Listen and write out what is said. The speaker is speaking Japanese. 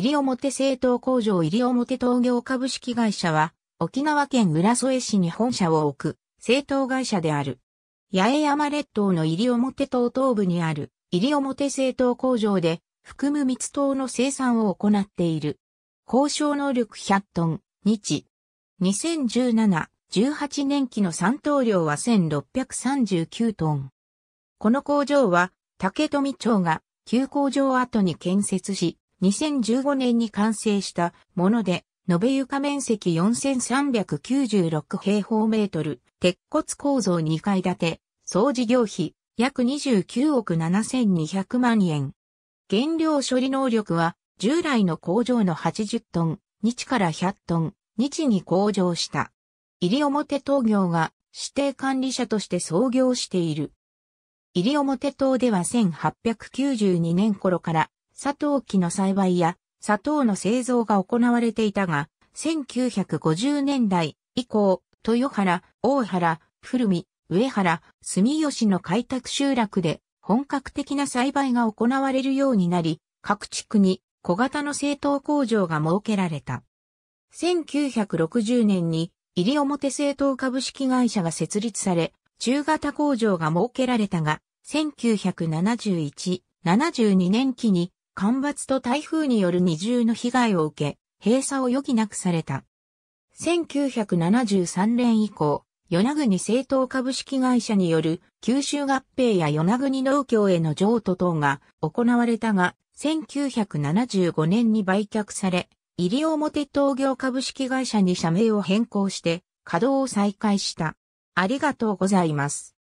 西表製糖工場西表糖業株式会社は、沖縄県浦添市に本社を置く、製糖会社である。八重山列島の西表島東部にある、西表製糖工場で、含む密糖の生産を行っている。交渉能力100トン、日。2017、18年期の三糖量は1639トン。この工場は、竹富町が、旧工場跡に建設し、2015年に完成したもので、延べ床面積4396平方メートル、鉄骨構造2階建て、総事業費約29億7200万円。原料処理能力は従来の工場の80トン、日から100トン、日に向上した。入表東業が指定管理者として創業している。入表島では1892年頃から砂糖機の栽培や砂糖の製造が行われていたが、1950年代以降、豊原、大原、古見、上原、住吉の開拓集落で本格的な栽培が行われるようになり、各地区に小型の製糖工場が設けられた。1960年に入表製糖株式会社が設立され、中型工場が設けられたが、1971、72年期に干ばつと台風による二重の被害を受け、閉鎖を余儀なくされた。1973年以降、与那国政党株式会社による九州合併や与那国農協への譲渡等が行われたが、1975年に売却され、入表東業株式会社に社名を変更して、稼働を再開した。ありがとうございます。